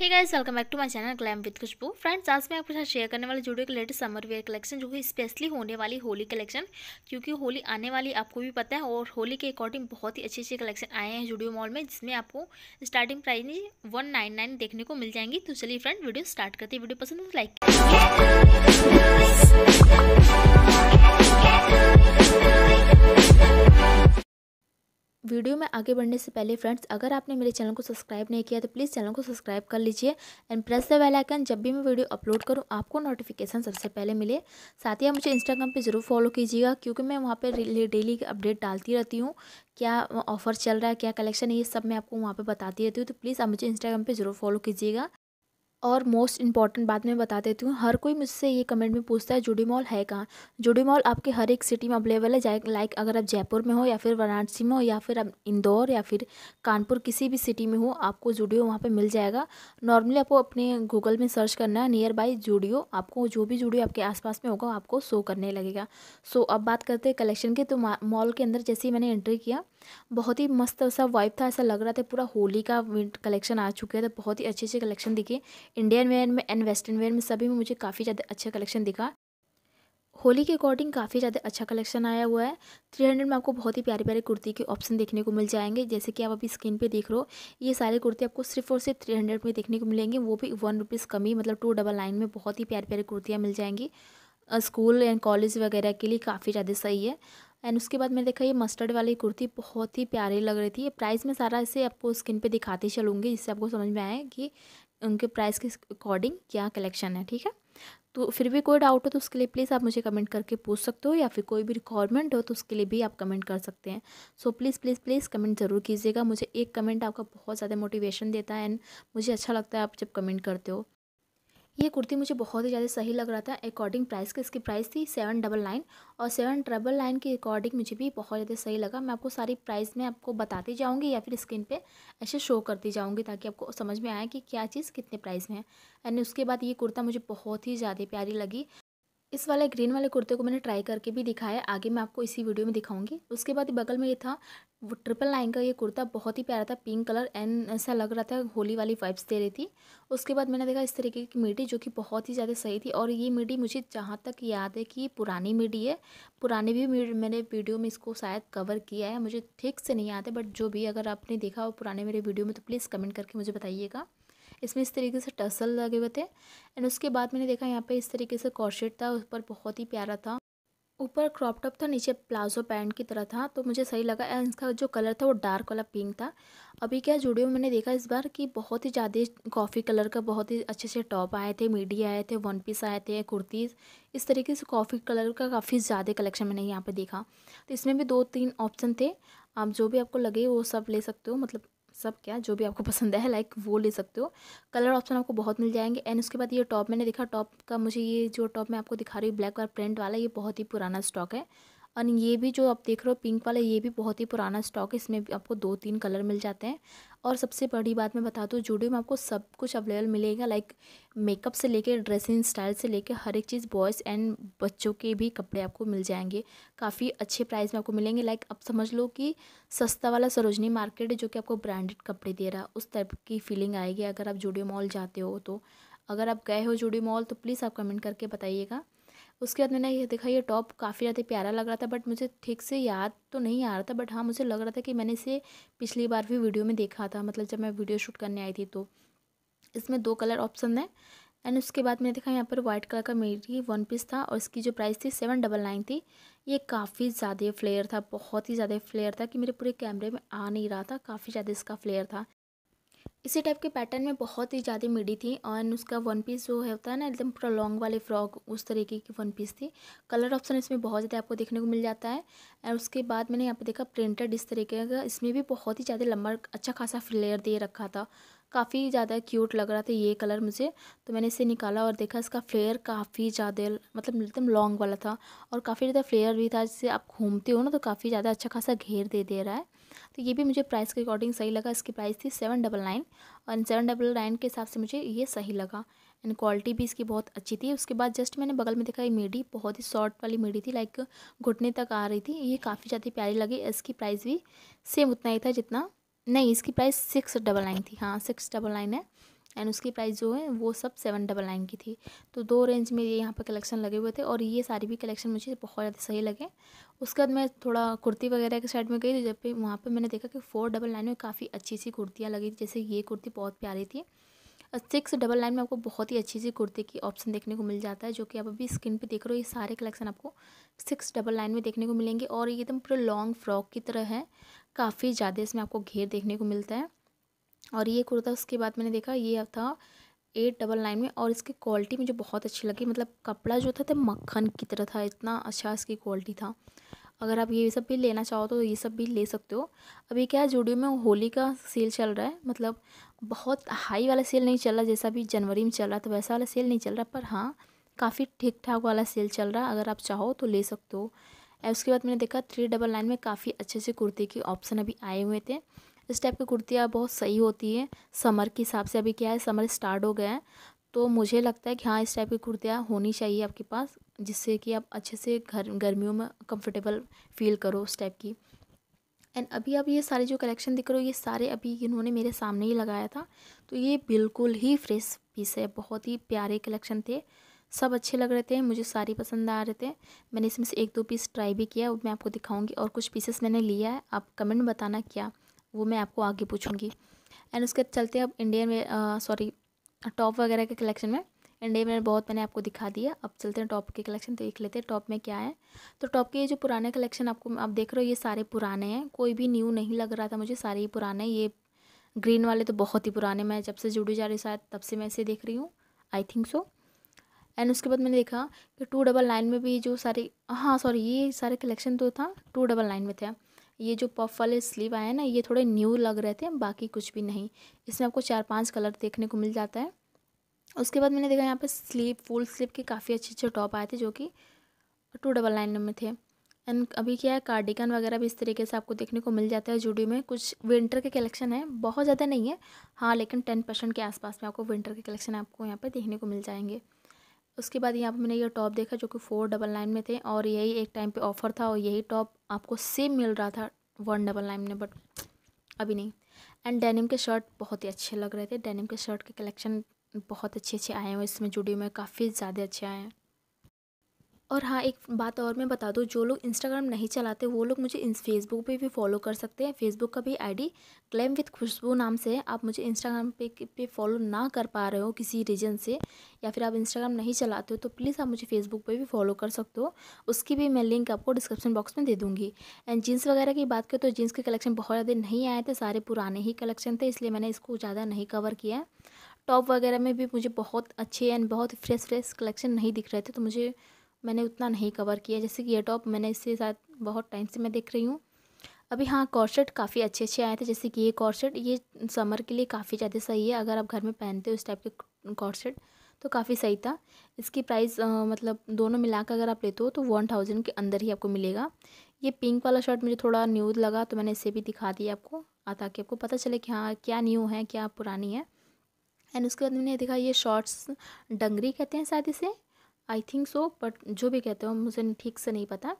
hey guys welcome back to my channel glam with Khushbu friends आज मैं आपके साथ शेयर करने वाले जुड़े के लेटेस्ट समर वेयर कलेक्शन जो कि स्पेशली होने वाली होली कलेक्शन क्योंकि होली आने वाली आपको भी पता है और होली के अकॉर्डिंग बहुत ही अच्छे अच्छे कलेक्शन आए हैं जुडियो मॉल में जिसमें आपको starting price one nine nine देखने को मिल जाएंगी तो चलिए फ्रेंड वीडियो स्टार्ट करते हैं वीडियो पसंद लाइक तो like वीडियो में आगे बढ़ने से पहले फ्रेंड्स अगर आपने मेरे चैनल को सब्सक्राइब नहीं किया तो प्लीज़ चैनल को सब्सक्राइब कर लीजिए and press the bell icon जब भी मैं वीडियो अपलोड करूँ आपको नोटिफिकेशन सबसे पहले मिले साथ ही आप मुझे इंस्टाग्राम पर ज़रूर फॉलो कीजिएगा क्योंकि मैं वहाँ पर डेली अपडेट डालती रहती हूँ क्या ऑफर चल रहा है क्या कलेक्शन है ये सब मैं आपको वहाँ पर बताती रहती हूँ तो प्लीज़ आप मुझे इंस्टाग्राम पर ज़रूर फॉलो कीजिएगा और मोस्ट इंपॉर्टेंट बात मैं बता देती हूँ हर कोई मुझसे ये कमेंट में पूछता है जुडी मॉल है कहाँ जुडी मॉल आपके हर एक सिटी में अवेलेबल है लाइक अगर आप जयपुर में हो या फिर वाराणसी में हो या फिर आप इंदौर या फिर कानपुर किसी भी सिटी में हो आपको जूडियो वहाँ पे मिल जाएगा नॉर्मली आपको अपने गूगल में सर्च करना है नियर बाई जूडियो आपको जो भी जूडियो आपके आस में होगा आपको शो करने लगेगा सो अब बात करते हैं कलेक्शन की तो मॉल के अंदर जैसे ही मैंने एंट्री किया बहुत ही मस्त सा वाइब था ऐसा लग रहा था पूरा होली का कलेक्शन आ चुके थे तो बहुत ही अच्छे अच्छे कलेक्शन दिखे इंडियन वेयर में एंड वेस्टर्न वेयर में सभी में मुझे काफ़ी ज़्यादा अच्छा कलेक्शन दिखा होली के अकॉर्डिंग काफ़ी ज़्यादा अच्छा कलेक्शन आया हुआ है थ्री हंड्रेड में आपको बहुत ही प्यारे प्यारे कुर्ती के ऑप्शन देखने को मिल जाएंगे जैसे कि आप अभी स्क्रीन पे देख रहे हो ये सारे कुर्ती आपको सिर्फ और सिर्फ थ्री हंड्रेड में देखने को मिलेंगे वो भी वन रुपीज़ कमी मतलब टू डबल नाइन में बहुत ही प्यारे प्यारे कुर्तियाँ मिल जाएंगी स्कूल एंड कॉलेज वगैरह के लिए काफ़ी ज़्यादा सही है एंड उसके बाद मैंने देखा ये मस्टर्ड वाली कुर्ती बहुत ही प्यारी लग रही थी ये प्राइस में सारा इसे आपको स्किन पे दिखाते चलूँगी जिससे आपको समझ में आए कि उनके प्राइस के अकॉर्डिंग क्या कलेक्शन है ठीक है तो फिर भी कोई डाउट हो तो उसके लिए प्लीज़ आप मुझे कमेंट करके पूछ सकते हो या फिर कोई भी रिक्वायरमेंट हो तो उसके लिए भी आप कमेंट कर सकते हैं so please please please comment ज़रूर कीजिएगा मुझे एक कमेंट आपका बहुत ज़्यादा मोटिवेशन देता है एंड मुझे अच्छा लगता है आप जब कमेंट करते हो ये कुर्ती मुझे बहुत ही ज़्यादा सही लग रहा था अकॉर्डिंग प्राइस का इसकी प्राइस थी सेवन डबल नाइन और सेवन डबल नाइन के अकॉर्डिंग मुझे भी बहुत ज़्यादा सही लगा मैं आपको सारी प्राइस में आपको बताती जाऊँगी या फिर स्क्रीन पे ऐसे शो करती जाऊँगी ताकि आपको समझ में आए कि क्या चीज़ कितने प्राइस में है एंड उसके बाद ये कुर्ता मुझे बहुत ही ज़्यादा प्यारी लगी इस वाले ग्रीन वाले कुर्ते को मैंने ट्राई करके भी दिखाया आगे मैं आपको इसी वीडियो में दिखाऊंगी उसके बाद बगल में ये था वो ट्रिपल लाइन का ये कुर्ता बहुत ही प्यारा था पिंक कलर एंड ऐसा लग रहा था होली वाली वाइब्स दे रही थी उसके बाद मैंने देखा इस तरीके की मिडी जो कि बहुत ही ज़्यादा सही थी और ये मिडी मुझे जहाँ तक याद है कि पुरानी मिडी है पुराने भी मैंने वीडियो में इसको शायद कवर किया है मुझे ठीक से नहीं याद है बट जो भी अगर आपने देखा हो पुराने मेरे वीडियो में तो प्लीज़ कमेंट करके मुझे बताइएगा इसमें इस तरीके से टसल लगे हुए थे एंड उसके बाद मैंने देखा यहाँ पे इस तरीके से कॉर्शेट था उस पर बहुत ही प्यारा था ऊपर क्रॉप टॉप था नीचे प्लाजो पैंट की तरह था तो मुझे सही लगा एंड इसका जो कलर था वो डार्क वाला पिंक था अभी क्या जुड़े हुए मैंने देखा इस बार कि बहुत ही ज़्यादा कॉफ़ी कलर का बहुत ही अच्छे अच्छे टॉप आए थे मीडी आए थे वन पीस आए थे कुर्तीज़ इस तरीके से कॉफ़ी कलर का काफ़ी ज़्यादा कलेक्शन मैंने यहाँ पर देखा तो इसमें भी दो तीन ऑप्शन थे आप जो भी आपको लगे वो सब ले सकते हो मतलब सब क्या जो भी आपको पसंद है लाइक वो ले सकते हो कलर ऑप्शन आपको बहुत मिल जाएंगे एंड उसके बाद ये टॉप मैंने देखा टॉप का मुझे ये जो टॉप मैं आपको दिखा रही हूँ ब्लैक और प्रिंट वाला ये बहुत ही पुराना स्टॉक है और ये भी जो आप देख रहे हो पिंक वाला ये भी बहुत ही पुराना स्टॉक है इसमें भी आपको दो तीन कलर मिल जाते हैं और सबसे बड़ी बात मैं बता दूँ जूडियो में आपको सब कुछ अवेलेबल मिलेगा लाइक मेकअप से लेकर ड्रेसिंग स्टाइल से लेकर हर एक चीज़ बॉयज़ एंड बच्चों के भी कपड़े आपको मिल जाएंगे काफ़ी अच्छे प्राइस में आपको मिलेंगे लाइक आप समझ लो कि सस्ता वाला सरोजनी मार्केट है जो कि आपको ब्रांडेड कपड़े दे रहा उस टाइप की फीलिंग आएगी अगर आप जूडियो मॉल जाते हो तो अगर आप गए हो जूडियो मॉल तो प्लीज़ आप कमेंट करके बताइएगा उसके बाद मैंने ये देखा ये टॉप काफ़ी ज़्यादा प्यारा लग रहा था बट मुझे ठीक से याद तो नहीं आ रहा था बट हाँ मुझे लग रहा था कि मैंने इसे पिछली बार भी वीडियो में देखा था मतलब जब मैं वीडियो शूट करने आई थी तो इसमें दो कलर ऑप्शन है एंड उसके बाद मैंने देखा यहाँ पर वाइट कलर का मेरी वन पीस था और इसकी जो प्राइस थी सेवन डबल नाइन थी ये काफ़ी ज़्यादा फ्लेयर था बहुत ही ज़्यादा फ्लेयर था कि मेरे पूरे कैमरे में आ नहीं रहा था काफ़ी ज़्यादा इसका फ्लेयर था इसी टाइप के पैटर्न में बहुत ही ज़्यादा मिडी थी और उसका वन पीस जो है होता है ना एकदम पूरा लॉन्ग वाले फ्रॉक उस तरीके की वन पीस थी कलर ऑप्शन इसमें बहुत ज़्यादा आपको देखने को मिल जाता है और उसके बाद मैंने यहाँ पे देखा प्रिंटेड इस तरीके का इसमें भी बहुत ही ज़्यादा लंबा अच्छा खासा फ्लेयर दे रखा था काफ़ी ज़्यादा क्यूट लग रहा था ये कलर मुझे तो मैंने इसे निकाला और देखा इसका फ्लेयर काफ़ी ज़्यादा मतलब एकदम लॉन्ग वाला था और काफ़ी ज़्यादा फ्लेयर भी था जिससे आप घूमते हो ना तो काफ़ी ज़्यादा अच्छा खासा घेर दे दे रहा है तो ये भी मुझे प्राइस के अकॉर्डिंग सही लगा इसकी प्राइस थी सेवन डबल नाइन और सेवन डबल नाइन के हिसाब से मुझे ये सही लगा एंड क्वालिटी भी इसकी बहुत अच्छी थी उसके बाद जस्ट मैंने बगल में देखा ये मेडी बहुत ही शॉर्ट वाली मेडी थी लाइक घुटने तक आ रही थी ये काफ़ी ज़्यादा प्यारी लगी इसकी प्राइस भी सेम उतना ही था जितना नहीं इसकी प्राइस सिक्स डबल नाइन थी हाँ सिक्स डबल नाइन है एंड उसकी प्राइस जो है वो सब सेवन डबल नाइन की थी तो दो रेंज में ये यहाँ पर कलेक्शन लगे हुए थे और ये सारी भी कलेक्शन मुझे बहुत ज़्यादा सही लगे उसके बाद मैं थोड़ा कुर्ती वगैरह के साइड में गई तो जब पे वहाँ पर मैंने देखा कि फोर डबल नाइन में काफ़ी अच्छी सी कुर्तियाँ लगी थी जैसे ये कुर्ती बहुत प्यारी थी सिक्स डबल नाइन में आपको बहुत ही अच्छी सी कुर्ती की ऑप्शन देखने को मिल जाता है जो कि आप अभी स्क्रीन पर देख रहे हो ये सारे कलेक्शन आपको सिक्स डबल नाइन में देखने को मिलेंगे और ये एकदम पूरे लॉन्ग फ्रॉक की तरह है काफ़ी ज़्यादा इसमें आपको घेर देखने को मिलता है और ये कुर्ता उसके बाद मैंने देखा ये था एट डबल नाइन में और इसकी क्वालिटी मुझे बहुत अच्छी लगी मतलब कपड़ा जो था तो मक्खन की तरह था इतना अच्छा इसकी क्वालिटी था अगर आप ये सब भी लेना चाहो तो ये सब भी ले सकते हो अभी क्या है जूडियो में होली का सेल चल रहा है मतलब बहुत हाई वाला सेल नहीं चल रहा जैसा भी जनवरी में चल रहा था वैसा वाला सेल नहीं चल रहा पर हाँ काफ़ी ठीक ठाक वाला सेल चल रहा है अगर आप चाहो तो ले सकते हो एंड उसके बाद मैंने देखा थ्री डबल नाइन में काफ़ी अच्छे अच्छे कुर्ती के ऑप्शन अभी आए हुए थे इस टाइप की कुर्तियाँ बहुत सही होती है समर के हिसाब से अभी क्या है समर स्टार्ट हो गया है तो मुझे लगता है कि हाँ इस टाइप की कुर्तियाँ होनी चाहिए आपके पास जिससे कि आप अच्छे से घर गर्मियों में कंफर्टेबल फील करो उस टाइप की एंड अभी आप ये सारे जो कलेक्शन दिख रहे हो ये सारे अभी इन्होंने मेरे सामने ही लगाया था तो ये बिल्कुल ही फ्रेश पीस है बहुत ही प्यारे कलेक्शन थे सब अच्छे लग रहे थे मुझे सारे पसंद आ रहे थे मैंने इसमें से एक दो पीस ट्राई भी किया वो मैं आपको दिखाऊंगी और कुछ पीसेस मैंने लिया है आप कमेंट बताना क्या वो मैं आपको आगे पूछूंगी एंड उसके चलते अब इंडियन में सॉरी टॉप वगैरह के कलेक्शन में इंडिया में बहुत मैंने आपको दिखा दिया अब चलते हैं टॉप के कलेक्शन देख लेते हैं टॉप में क्या है तो टॉप के ये जो पुराने कलेक्शन आपको आप देख रहे हो ये सारे पुराने हैं कोई भी न्यू नहीं लग रहा था मुझे सारे ही पुराने ये ग्रीन वाले तो बहुत ही पुराने मैं जब से जुड़ी जा रही शायद तब से मैं इसे देख रही हूँ आई थिंक सो एंड उसके बाद मैंने देखा कि टू डबल नाइन में भी जो सारे हाँ सॉरी ये सारे कलेक्शन तो था टू डबल नाइन में थे ये जो पफ वाले स्लीव आए ना ये थोड़े न्यू लग रहे थे बाकी कुछ भी नहीं इसमें आपको चार पांच कलर देखने को मिल जाता है उसके बाद मैंने देखा यहाँ पर स्लीव फुल स्लीव के काफ़ी अच्छे अच्छे टॉप आए थे जो कि टू डबल नाइन में थे एंड अभी क्या है कार्डिगन वगैरह भी इस तरीके से आपको देखने को मिल जाता है जूडियो में कुछ विंटर के कलेक्शन है बहुत ज़्यादा नहीं है हाँ लेकिन टेन परसेंट के आसपास में आपको विंटर के कलेक्शन आपको यहाँ पे देखने को मिल जाएंगे उसके बाद यहाँ पर मैंने ये टॉप देखा जो कि फोर डबल नाइन में थे और यही एक टाइम पे ऑफ़र था और यही टॉप आपको सेम मिल रहा था वन डबल नाइन में बट अभी नहीं एंड डेनिम के शर्ट बहुत ही अच्छे लग रहे थे डेनिम के शर्ट के कलेक्शन बहुत अच्छे अच्छे आए हैं इसमें जुड़े हुए काफ़ी ज़्यादा अच्छे आए हैं और हाँ एक बात और मैं बता दूँ जो लोग इंस्टाग्राम नहीं चलाते वो लोग मुझे फेसबुक पे भी फॉलो कर सकते हैं फेसबुक का भी आईडी क्लेम विथ खुशबू नाम से है आप मुझे इंस्टाग्राम पे पे फॉलो ना कर पा रहे हो किसी रीजन से या फिर आप इंस्टाग्राम नहीं चलाते हो तो प्लीज़ आप मुझे फेसबुक पर भी फॉलो कर सकते हो उसकी भी मैं लिंक आपको डिस्क्रिप्शन बॉक्स में दे दूँगी एंड जीन्स वगैरह की बात करें तो जीन्स के कलेक्शन बहुत ज़्यादा नहीं आए थे सारे पुराने ही कलेक्शन थे इसलिए मैंने इसको ज़्यादा नहीं कवर किया टॉप वगैरह में भी मुझे बहुत अच्छे एंड बहुत फ्रेश फ्रेश कलेक्शन नहीं दिख रहे थे तो मुझे मैंने उतना नहीं कवर किया जैसे कि ये टॉप मैंने इससे शायद बहुत टाइम से मैं देख रही हूँ अभी हाँ कॉर्सेट काफ़ी अच्छे अच्छे आए थे जैसे कि ये कॉर्सेट ये समर के लिए काफ़ी ज़्यादा सही है अगर आप घर में पहनते हो इस टाइप के कॉर्सेट तो काफ़ी सही था इसकी प्राइस मतलब दोनों मिलाकर अगर आप लेते हो तो वन थाउजेंड के अंदर ही आपको मिलेगा ये पिंक वाला शर्ट मुझे थोड़ा न्यू लगा तो मैंने इसे भी दिखा दिया आपको ताकि आपको पता चले कि हाँ क्या न्यू है क्या पुरानी है एंड उसके बाद मैंने देखा ये शॉर्ट्स डंगरी कहते हैं शायद इसे आई थिंक सो बट जो भी कहते हो मुझे ठीक से नहीं पता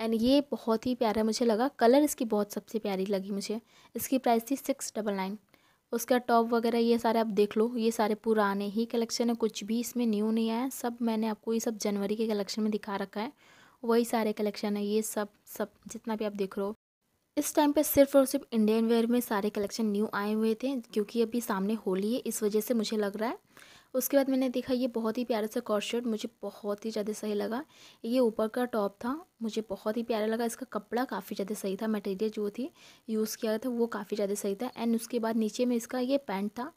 एंड ये बहुत ही प्यारा मुझे लगा कलर इसकी बहुत सबसे प्यारी लगी मुझे इसकी प्राइस थी सिक्स डबल नाइन उसका टॉप वगैरह ये सारे आप देख लो ये सारे पुराने ही कलेक्शन है कुछ भी इसमें न्यू नहीं आया सब मैंने आपको ये सब जनवरी के कलेक्शन में दिखा रखा है वही सारे कलेक्शन है ये सब सब जितना भी आप देख रहे हो इस टाइम पे सिर्फ और सिर्फ इंडियन वेयर में सारे कलेक्शन न्यू आए हुए थे क्योंकि अभी सामने होली है इस वजह से मुझे लग रहा है उसके बाद मैंने देखा ये बहुत ही प्यारा सा कॉर्ट शर्ट मुझे बहुत ही ज़्यादा सही लगा ये ऊपर का टॉप था मुझे बहुत ही प्यारा लगा इसका कपड़ा काफ़ी ज़्यादा सही था मटेरियल जो थी यूज़ किया था वो काफ़ी ज़्यादा सही था एंड उसके बाद नीचे में इसका ये पैंट था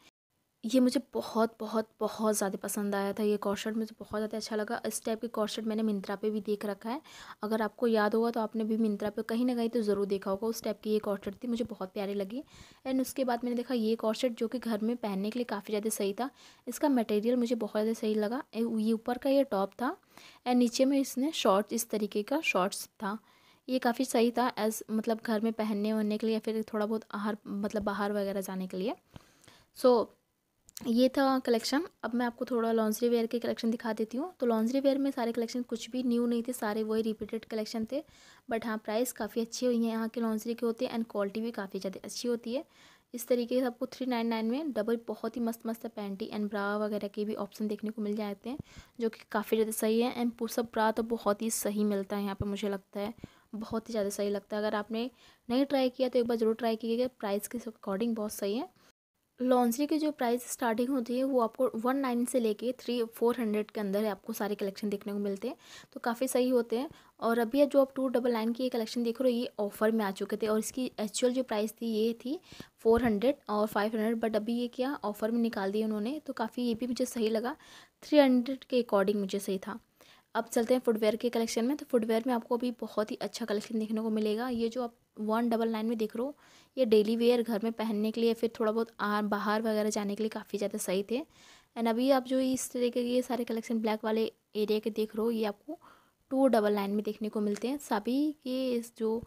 ये मुझे बहुत बहुत बहुत ज़्यादा पसंद आया था ये कॉर्शर्ट मुझे बहुत ज़्यादा अच्छा लगा इस टाइप के कॉर्शर्ट मैंने मिंत्रा पे भी देख रखा है अगर आपको याद होगा तो आपने भी मिंत्रा पे कहीं ना कहीं तो ज़रूर देखा होगा उस टाइप की ये कॉर्शर्ट थी मुझे बहुत प्यारी लगी एंड उसके बाद मैंने देखा ये कॉर्शर्ट जो कि घर में पहनने के लिए काफ़ी ज़्यादा सही था इसका मटेरियल मुझे बहुत ज़्यादा सही लगा ये ऊपर का ये टॉप था एंड नीचे में इसने शॉर्ट्स इस तरीके का शॉर्ट्स था ये काफ़ी सही था एज मतलब घर में पहनने वहनने के लिए या फिर थोड़ा बहुत आहार मतलब बाहर वगैरह जाने के लिए सो so, ये था कलेक्शन अब मैं आपको थोड़ा लॉन्जरी वेयर के कलेक्शन दिखा देती हूँ तो लॉन्जरी वेयर में सारे कलेक्शन कुछ भी न्यू नहीं थे सारे वही रिपीटेड कलेक्शन थे बट हाँ प्राइस काफ़ी अच्छी हुई है यहाँ के लॉन्जरी के होते हैं एंड क्वालिटी भी काफ़ी ज़्यादा अच्छी होती है इस तरीके से आपको थ्री नाइन नाइन में डबल बहुत ही मस्त मस्त पैंटी एंड ब्रा वगैरह के भी ऑप्शन देखने को मिल जाते हैं जो कि काफ़ी ज़्यादा सही है एंड सब ब्रा तो बहुत ही सही मिलता है यहाँ पर मुझे लगता है बहुत ही ज़्यादा सही लगता है अगर आपने नहीं ट्राई किया तो एक बार ज़रूर ट्राई कीजिएगा प्राइस के अकॉर्डिंग बहुत सही है लॉन्जरी की जो प्राइस स्टार्टिंग होती है वो आपको वन नाइन से लेके थ्री फोर हंड्रेड के अंदर आपको सारे कलेक्शन देखने को मिलते हैं तो काफ़ी सही होते हैं और अभी जो आप टू डबल नाइन की ये कलेक्शन देख रहे हो ये ऑफर में आ चुके थे और इसकी एक्चुअल जो प्राइस थी ये थी फोर हंड्रेड और फाइव हंड्रेड बट अभी ये क्या ऑफर में निकाल दिए उन्होंने तो काफ़ी ये भी मुझे सही लगा थ्री हंड्रेड के अकॉर्डिंग मुझे सही था अब चलते हैं फुटवेयर के कलेक्शन में तो फुटवेयर में आपको अभी बहुत ही अच्छा कलेक्शन देखने को मिलेगा ये जो आप वन डबल नाइन में देख रहे ये डेली वेयर घर में पहनने के लिए फिर थोड़ा बहुत आ, बाहर वगैरह जाने के लिए काफ़ी ज़्यादा सही थे एंड अभी आप जो इस तरीके के ये सारे कलेक्शन ब्लैक वाले एरिया के देख रहे हो ये आपको टू डबल नाइन में देखने को मिलते हैं सभी के जो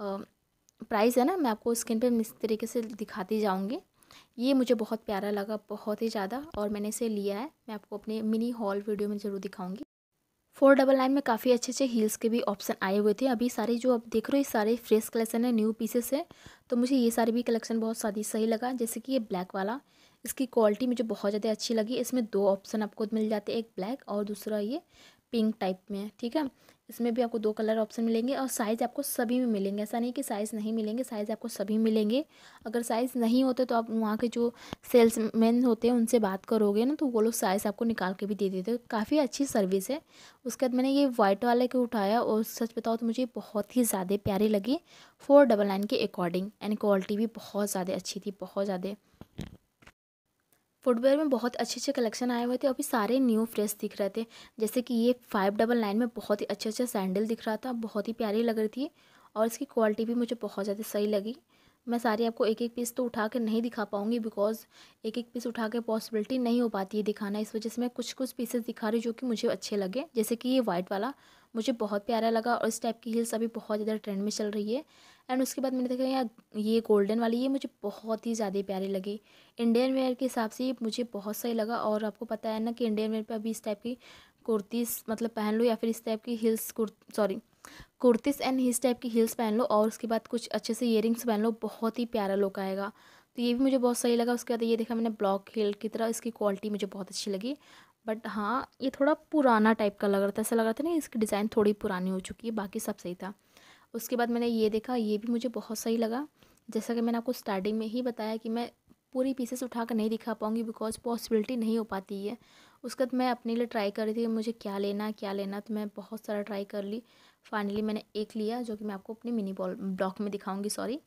प्राइस है ना मैं आपको स्क्रीन पर इस तरीके से दिखाती जाऊँगी ये मुझे बहुत प्यारा लगा बहुत ही ज़्यादा और मैंने इसे लिया है मैं आपको अपने मिनी हॉल वीडियो में ज़रूर दिखाऊँगी फोर डबल नाइन में काफ़ी अच्छे अच्छे हील्स के भी ऑप्शन आए हुए थे अभी सारे जो आप देख रहे हो ये सारे फ्रेश कलेक्शन है न्यू पीसेस है तो मुझे ये सारे भी कलेक्शन बहुत सादी सही लगा जैसे कि ये ब्लैक वाला इसकी क्वालिटी मुझे बहुत ज़्यादा अच्छी लगी इसमें दो ऑप्शन आपको मिल जाते हैं एक ब्लैक और दूसरा ये पिंक टाइप में ठीक है इसमें भी आपको दो कलर ऑप्शन मिलेंगे और साइज़ आपको सभी में मिलेंगे ऐसा नहीं कि साइज़ नहीं मिलेंगे साइज़ आपको सभी मिलेंगे अगर साइज़ नहीं होते तो आप वहाँ के जो सेल्समैन होते हैं उनसे बात करोगे ना तो वो लोग साइज़ आपको निकाल के भी दे देते काफ़ी अच्छी सर्विस है उसके बाद मैंने ये वाइट वाले को उठाया और सच बताओ तो मुझे बहुत ही ज़्यादा प्यारी लगी फोर डबल नाइन के अकॉर्डिंग एंड क्वालिटी भी बहुत ज़्यादा अच्छी थी बहुत ज़्यादा फुटवेयर में बहुत अच्छे अच्छे कलेक्शन आए हुए थे अभी सारे न्यू फ्रेश दिख रहे थे जैसे कि ये फाइव डबल नाइन में बहुत ही अच्छे अच्छे सैंडल दिख रहा था बहुत ही प्यारी लग रही थी और इसकी क्वालिटी भी मुझे बहुत ज़्यादा सही लगी मैं सारी आपको एक एक पीस तो उठा के नहीं दिखा पाऊँगी बिकॉज़ एक एक पीस उठा के पॉसिबिलिटी नहीं हो पाती है दिखाना इस वजह से मैं कुछ कुछ पीसेस दिखा रही हूँ जो कि मुझे अच्छे लगे जैसे कि ये वाइट वाला मुझे बहुत प्यारा लगा और इस टाइप की हिल्स अभी बहुत ज़्यादा ट्रेंड में चल रही है एंड उसके बाद मैंने देखा यार ये गोल्डन वाली ये मुझे बहुत ही ज़्यादा प्यारी लगी इंडियन वेयर के हिसाब से मुझे बहुत सही लगा और आपको पता है ना कि इंडियन वेयर पर अभी इस टाइप की कुर्तीस मतलब पहन लो या फिर इस टाइप की हिल्स कुर् सॉरी कुर्तीस एंड हिस टाइप की हील्स पहन लो और उसके बाद कुछ अच्छे से ईयरिंग्स पहन लो बहुत ही प्यारा लुक आएगा तो ये भी मुझे बहुत सही लगा उसके बाद ये देखा मैंने ब्लॉक हील की तरह इसकी क्वालिटी मुझे बहुत अच्छी लगी बट हाँ ये थोड़ा पुराना टाइप का लग रहा था ऐसा लग रहा था ना इसकी डिज़ाइन थोड़ी पुरानी हो चुकी है बाकी सब सही था उसके बाद मैंने ये देखा ये भी मुझे बहुत सही लगा जैसा कि मैंने आपको स्टार्टिंग में ही बताया कि मैं पूरी पीसेस उठा कर नहीं दिखा पाऊँगी बिकॉज पॉसिबिलिटी नहीं हो पाती है उसके बाद मैं अपने लिए ट्राई कर रही थी मुझे क्या लेना क्या लेना तो मैं बहुत सारा ट्राई कर ली फाइनली मैंने एक लिया जो कि मैं आपको अपने मिनी बॉल ब्लॉक में दिखाऊंगी सॉरी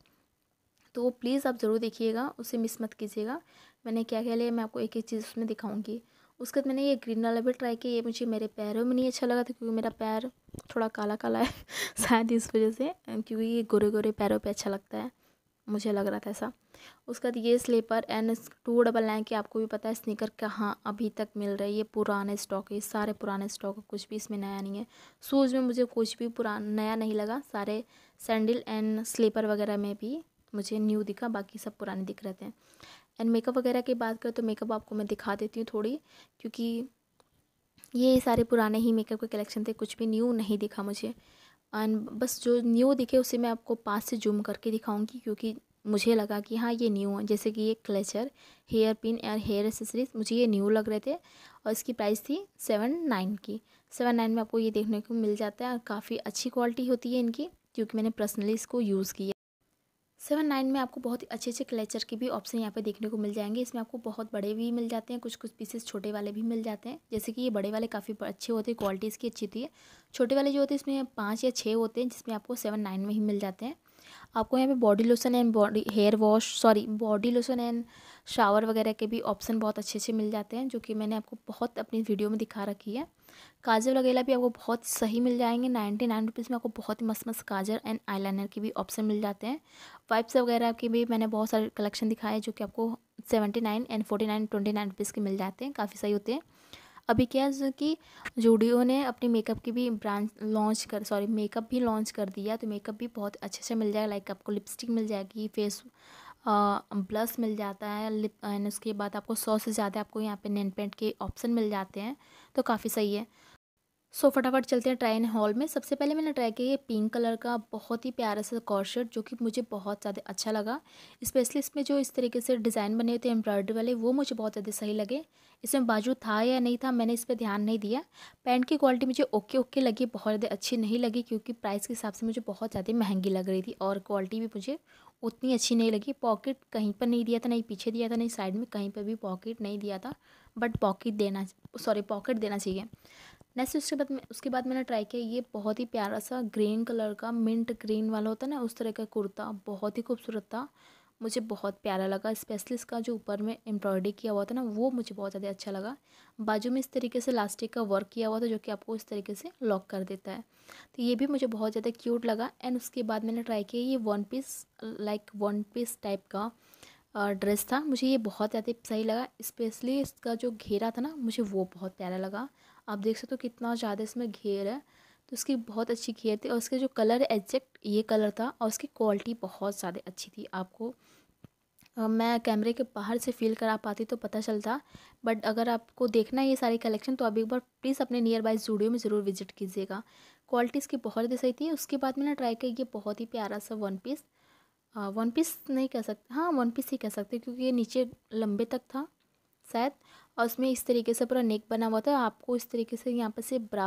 तो प्लीज़ आप ज़रूर देखिएगा उसे मिस मत कीजिएगा मैंने क्या क्या लिया मैं आपको एक एक चीज़ उसमें दिखाऊंगी उसके बाद मैंने ये ग्रीन वाला भी ट्राई किया ये मुझे मेरे पैरों में नहीं अच्छा लगा था क्योंकि मेरा पैर थोड़ा काला काला है शायद इस वजह से क्योंकि ये गोरे गोरे पैरों पे अच्छा लगता है मुझे लग रहा था ऐसा उसके बाद ये स्लीपर एन टू डबल नाइन की आपको भी पता है स्नीकर कहाँ अभी तक मिल रही है ये पुराने स्टॉक है सारे पुराने स्टॉक है कुछ भी इसमें नया नहीं है शूज़ में मुझे कुछ भी पुराना नया नहीं लगा सारे सैंडल एंड स्लीपर वगैरह में भी मुझे न्यू दिखा बाकी सब पुराने दिख रहे थे एंड मेकअप वगैरह की बात करें तो मेकअप आपको मैं दिखा देती हूँ थोड़ी क्योंकि ये सारे पुराने ही मेकअप के कलेक्शन थे कुछ भी न्यू नहीं दिखा मुझे एंड बस जो न्यू दिखे उसे मैं आपको पास से जूम करके दिखाऊंगी क्योंकि मुझे लगा कि हाँ ये न्यू है जैसे कि ये clutcher hair pin and hair accessories मुझे ये न्यू लग रहे थे और इसकी प्राइस थी सेवन नाइन की सेवन नाइन में आपको ये देखने को मिल जाता है और काफ़ी अच्छी क्वालिटी होती है इनकी क्योंकि मैंने पर्सनली इसको यूज़ किया सेवन नाइन में आपको बहुत ही अच्छे अच्छे क्लेचर के भी ऑप्शन यहाँ पे देखने को मिल जाएंगे इसमें आपको बहुत बड़े भी मिल जाते हैं कुछ कुछ पीसेस छोटे वाले भी मिल जाते हैं जैसे कि ये बड़े वाले काफ़ी अच्छे होते हैं क्वालिटी इसकी अच्छी होती है छोटे वाले जो होते हैं इसमें पाँच या छः होते हैं जिसमें आपको सेवन नाइन में ही मिल जाते हैं आपको यहाँ पे body lotion and body hair wash sorry body lotion and shower वगैरह के भी ऑप्शन बहुत अच्छे अच्छे मिल जाते हैं जो कि मैंने आपको बहुत अपनी वीडियो में दिखा रखी है काजल वगैरह भी आपको बहुत सही मिल जाएंगे नाइन्टी नाइन रुपीज़ में आपको बहुत ही मस्त मस्त काजल एंड आईलाइनर के भी ऑप्शन मिल जाते हैं वाइप्स वगैरह के भी मैंने बहुत सारे कलेक्शन दिखाए जो कि आपको seventy nine and forty nine twenty nine rupees के मिल जाते हैं काफ़ी सही होते हैं अभी क्या है कि जूडियो ने अपनी मेकअप की भी ब्रांच लॉन्च कर सॉरी मेकअप भी लॉन्च कर दिया तो मेकअप भी बहुत अच्छे से मिल जाएगा लाइक आपको लिपस्टिक मिल जाएगी फेस ब्लश मिल जाता है लिप एंड उसके बाद आपको सौ से ज़्यादा आपको यहाँ पे नैन पेंट के ऑप्शन मिल जाते हैं तो काफ़ी सही है सो so, फटाफट चलते हैं ट्राइन हॉल में सबसे पहले मैंने ट्राई किया ये पिंक कलर का बहुत ही प्यारा सा कॉर शर्ट जो कि मुझे बहुत ज़्यादा अच्छा लगा स्पेशली इसमें जो इस तरीके से डिज़ाइन बने हुए थे एम्ब्रॉयडरी वाले वो मुझे बहुत ज़्यादा सही लगे इसमें बाजू था या नहीं था मैंने इस पर ध्यान नहीं दिया पैंट की क्वालिटी मुझे ओके ओके लगी बहुत ज़्यादा अच्छी नहीं लगी क्योंकि प्राइस के हिसाब से मुझे बहुत ज़्यादा महंगी लग रही थी और क्वालिटी भी मुझे उतनी अच्छी नहीं लगी पॉकेट कहीं पर नहीं दिया था नहीं पीछे दिया था नहीं साइड में कहीं पर भी पॉकेट नहीं दिया था बट पॉकेट देना सॉरी पॉकेट देना चाहिए नेक्स्ट उसके बाद में उसके बाद मैंने ट्राई किया ये बहुत ही प्यारा सा ग्रीन कलर का मिंट ग्रीन वाला होता है ना उस तरह का कुर्ता बहुत ही खूबसूरत था मुझे बहुत प्यारा लगा स्पेशली इसका जो ऊपर में एम्ब्रॉयडरी किया हुआ था ना वो मुझे बहुत ज़्यादा अच्छा लगा बाजू में इस तरीके से लास्टिक का वर्क किया हुआ था जो कि आपको इस तरीके से लॉक कर देता है तो ये भी मुझे बहुत ज़्यादा क्यूट लगा एंड उसके बाद मैंने ट्राई किया ये one piece like one piece type का ड्रेस था मुझे ये बहुत ज़्यादा सही लगा स्पेशली इसका जो घेरा था ना मुझे वो बहुत प्यारा लगा आप देख सकते हो तो कितना ज़्यादा इसमें घेर है तो इसकी बहुत अच्छी घेर थी और उसके जो कलर है एग्जैक्ट ये कलर था और उसकी क्वालिटी बहुत ज़्यादा अच्छी थी आपको मैं कैमरे के बाहर से फील करा पाती तो पता चलता बट अगर आपको देखना है ये सारी कलेक्शन तो आप एक बार प्लीज़ अपने नियर बाई स्टूडियो में ज़रूर विजिट कीजिएगा क्वालिटी इसकी बहुत ही सही थी उसके बाद मैंने ट्राई किया ये बहुत ही प्यारा सा वन पीस आ, वन पीस नहीं कह सकते हाँ वन पीस ही कह सकते क्योंकि ये नीचे लंबे तक था शायद और उसमें इस तरीके से पूरा नेक बना हुआ था आपको इस तरीके से यहाँ पर से ब्रा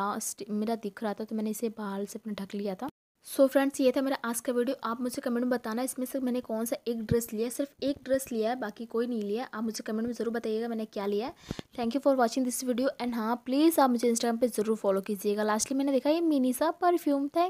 मेरा दिख रहा था तो मैंने इसे बाहर से अपना ढक लिया था सो so फ्रेंड्स ये था मेरा आज का वीडियो आप मुझे कमेंट में बताना इसमें से मैंने कौन सा एक ड्रेस लिया है सिर्फ एक ड्रेस लिया है बाकी कोई नहीं लिया आप मुझे कमेंट में ज़रूर बताइएगा मैंने क्या लिया thank you for watching this video and हाँ प्लीज़ आप मुझे इंस्टाग्राम पे ज़रूर फॉलो कीजिएगा लास्टली मैंने देखा ये मिनी सा परफ्यूम थैंक